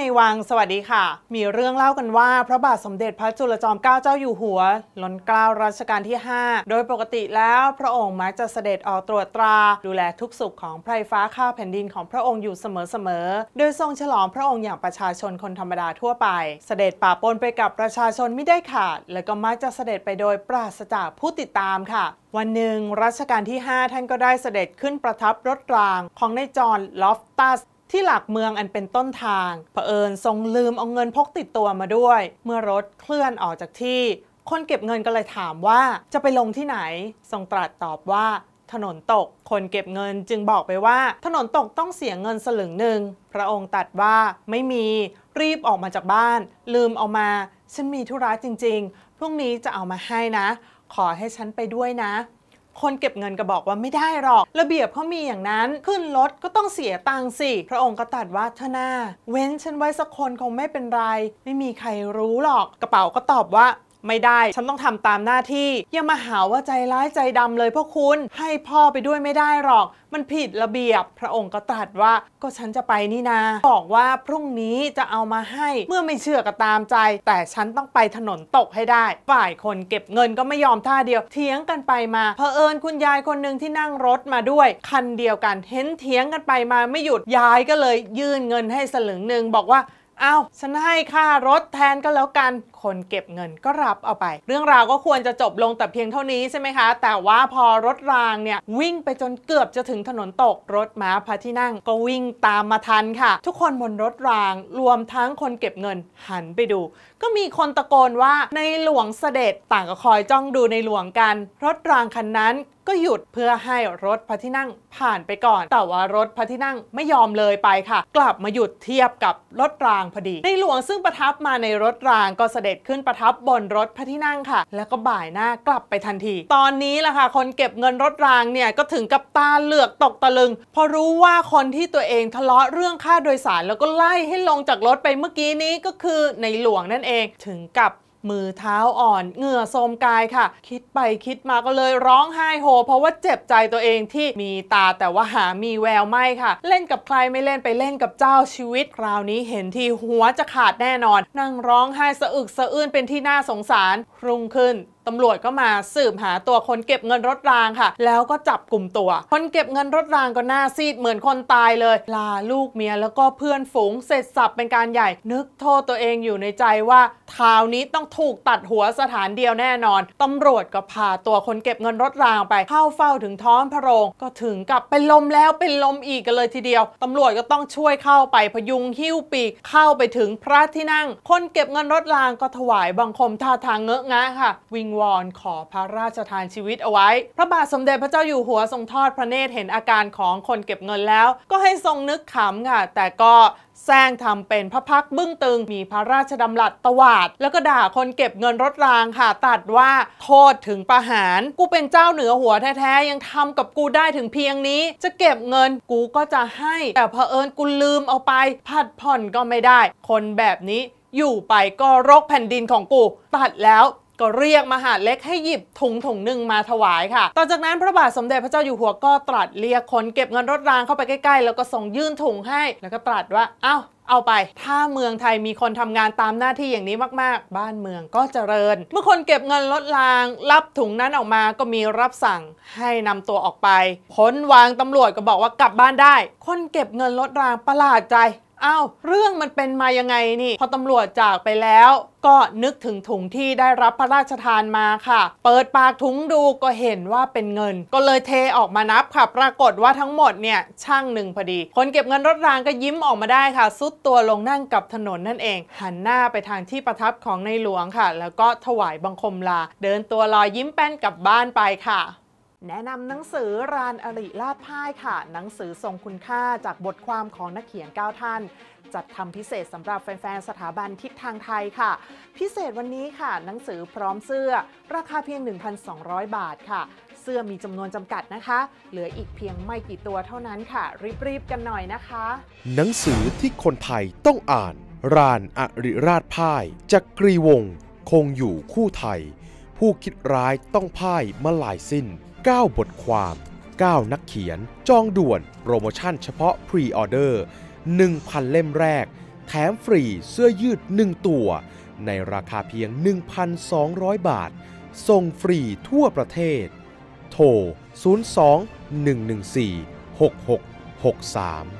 ในวังสวัสดีค่ะ มีเรื่องเล่ากันว่าพระบาทสมเด็จพระจุลจอมเกล้าเจ้าอยู่หัวล้นเกล้ารัชกาลที่ 5 โดยปกติแล้วพระองค์มักจะเสด็จออกตรวจตรา ดูแลทุกสุขของไพรฟ้าข้าแผ่นดินของพระองค์อยู่เสมอๆโดยทรงฉลองพระองค์อย่างประชาชนคนธรรมดาทั่วไป เสด็จป่าปนไปกับประชาชนไม่ได้ขาดและก็มักจะเสด็จไปโดยปราศจากผู้ติดตามค่ะ วันหนึ่งรัชกาลที่5ท่านก็ได้เสด็จขึ้นประทับรถรางของนายจอห์นลอฟตัสที่หลักเมืองอันเป็นต้นทางเผอิญทรงลืมเอาเงินพกติดตัวมาด้วย เมื่อรถเคลื่อนออกจากที่ คนเก็บเงินก็เลยถามว่าจะไปลงที่ไหน ทรงตรัสตอบว่า ถนนตก คนเก็บเงินจึงบอกไปว่า ถนนตกต้องเสียเงินสลึงหนึ่ง พระองค์ตรัสว่าไม่มี รีบออกมาจากบ้าน ลืมเอามา ฉันมีธุระจริงๆ พรุ่งนี้จะเอามาให้นะ ขอให้ฉันไปด้วยนะคนเก็บเงินก็บอกว่าไม่ได้หรอก ระเบียบเขามีอย่างนั้น ขึ้นรถก็ต้องเสียตังค์สิพระองค์ก็ตัดว่าเธอหน้าเว้นฉันไว้สักคนคงไม่เป็นไร ไม่มีใครรู้หรอกกระเป๋าก็ตอบว่าไม่ได้ฉันต้องทำตามหน้าที่อย่ามาหาว่าใจร้ายใจดำเลยพวกคุณ ให้พ่อไปด้วยไม่ได้หรอก มันผิดระเบียบ พระองค์ก็ตรัสว่า ก็ฉันจะไปนี่นา บอกว่าพรุ่งนี้จะเอามาให้ เมื่อไม่เชื่อก็ตามใจ แต่ฉันต้องไปถนนตกให้ได้ ฝ่ายคนเก็บเงินก็ไม่ยอมท่าเดียวเถียงกันไปมาเผอิญคุณยายคนหนึ่งที่นั่งรถมาด้วย คันเดียวกันเห็นเถียงกันไปมา ไม่หยุดยายก็เลย ยื่นเงินให้สลึงหนึ่งบอกว่าอา้าวฉันให้ค่ารถแทนก็แล้วกันคนเก็บเงินก็รับเอาไป เรื่องราวก็ควรจะจบลงแต่เพียงเท่านี้ใช่ไหมคะแต่ว่าพอรถรางเนี่ยวิ่งไปจนเกือบจะถึงถนนตกรถม้าพระที่นั่งก็วิ่งตามมาทันค่ะ ทุกคนบนรถรางรวมทั้งคนเก็บเงินหันไปดู ก็มีคนตะโกนว่าในหลวงเสด็จต่างก็คอยจ้องดูในหลวงกัน รถรางคันนั้น ก็หยุดเพื่อให้รถพระที่นั่งผ่านไปก่อน แต่ว่ารถพระที่นั่งไม่ยอมเลยไปค่ะ กลับมาหยุดเทียบกับรถรางพอดี ในหลวงซึ่งประทับมาในรถรางก็เสด็จด็จขึ้นประทับบนรถพระที่นั่งค่ะ แล้วก็บ่ายหน้ากลับไปทันที ตอนนี้ล่ะค่ะ คนเก็บเงินรถรางเนี่ยก็ถึงกับตาเหลือกตกตะลึงพอรู้ว่าคนที่ตัวเองทะเลาะเรื่องค่าโดยสาร แล้วก็ไล่ให้ลงจากรถไปเมื่อกี้นี้ก็คือในหลวงนั่นเอง ถึงกับมือเท้าอ่อนเหงื่อโทมกายค่ะ คิดไปคิดมาก็เลยร้องไห้โฮเพราะว่าเจ็บใจตัวเองที่มีตาแต่ว่าหามีแววไม่ค่ะ เล่นกับใครไม่เล่นไปเล่นกับเจ้าชีวิตคราวนี้เห็นทีหัวจะขาดแน่นอน นั่งร้องไห้สะอึกสะอื้นเป็นที่น่าสงสารรุ่งขึ้นตำรวจก็มาสืบหาตัวคนเก็บเงินรถรางค่ะ แล้วก็จับกลุ่มตัว คนเก็บเงินรถรางก็หน้าซีดเหมือนคนตายเลย ลาลูกเมียแล้วก็เพื่อนฝูงเสร็จสับเป็นการใหญ่นึกโทษตัวเองอยู่ในใจว่าทาวนี้ต้องถูกตัดหัวสถานเดียวแน่นอน ตำรวจก็พาตัวคนเก็บเงินรถรางไปเข้าเฝ้าถึงท้องพระโรง ก็ถึงกับเป็นลมแล้วเป็นลมอีกกันเลยทีเดียวตำรวจก็ต้องช่วยเข้าไปพยุงหิ้วปีกเข้าไปถึงพระที่นั่ง คนเก็บเงินรถรางก็ถวายบังคมท่าทางเงอะงะค่ะ วิงวอนขอพระราชทานชีวิตเอาไว้ พระบาทสมเด็จพระเจ้าอยู่หัวทรงทอดพระเนตรเห็นอาการของคนเก็บเงินแล้ว ก็ให้ทรงนึกขำค่ะ แต่ก็แซงทำเป็นพระพักบึ้งตึง มีพระราชดำรัสตวาด แล้วก็ด่าคนเก็บเงินรถรางค่ะ ตัดว่าโทษถึงประหาร กูเป็นเจ้าเหนือหัวแท้ๆ ยังทำกับกูได้ถึงเพียงนี้ จะเก็บเงินกูก็จะให้ แต่เผอิญกูลืมเอาไปผัดผ่อนก็ไม่ได้ คนแบบนี้อยู่ไปก็รกแผ่นดินของกู ตัดแล้วก็เรียกมหาเล็กให้หยิบถุงถุงหนึ่งมาถวายค่ะ ต่อจากนั้นพระบาทสมเด็จพระเจ้าอยู่หัวก็ตรัสเรียกคนเก็บเงินรถรางเข้าไปใกล้ๆ แล้วก็ส่งยื่นถุงให้ แล้วก็ตรัสว่าเอา้า เอาไป ถ้าเมืองไทยมีคนทำงานตามหน้าที่อย่างนี้มากๆ บ้านเมืองก็จเจริญเมื่อคนเก็บเงินลดราง รับถุงนั้นออกมา ก็มีรับสั่งให้นำตัวออกไปพ้นวางตำรวจก็บอกว่ากลับบ้านได้ คนเก็บเงินลดรางประหลาดใจอ้าวเรื่องมันเป็นมายังไงนี่พอตำรวจจากไปแล้วก็นึกถึงถุงที่ได้รับพระราชทานมาค่ะ เปิดปากถุงดูก็เห็นว่าเป็นเงิน ก็เลยเทออกมานับค่ะ ปรากฏว่าทั้งหมดเนี่ยช่างหนึ่งพอดี คนเก็บเงินรถรางก็ยิ้มออกมาได้ค่ะซุดตัวลงนั่งกับถนนนั่นเอง หันหน้าไปทางที่ประทับของในหลวงค่ะ แล้วก็ถวายบังคมลา เดินตัวลอยยิ้มแป้นกลับบ้านไปค่ะแนะนำหนังสือรานอริลาดพ่ายค่ะ หนังสือทรงคุณค่าจากบทความของนักเขียน 9 ท่าน จัดทำพิเศษสำหรับแฟนๆสถาบันทิศทางไทยค่ะ พิเศษวันนี้ค่ะ หนังสือพร้อมเสื้อราคาเพียง 1,200 บาทค่ะ เสื้อมีจำนวนจำกัดนะคะ เหลืออีกเพียงไม่กี่ตัวเท่านั้นค่ะ รีบๆ กันหน่อยนะคะ หนังสือที่คนไทยต้องอ่าน รานอริราชพ่ายจักรีวงคงอยู่คู่ไทย ผู้คิดร้ายต้องพ่ายมาลายสิ้น9 บทความ 9 นักเขียน จองด่วนโปรโมชั่นเฉพาะ พรีออเดอร์ 1,000 เล่มแรก แถมฟรีเสื้อยืด 1 ตัว ในราคาเพียง 1,200 บาทส่งฟรีทั่วประเทศ โทร 02 114 6663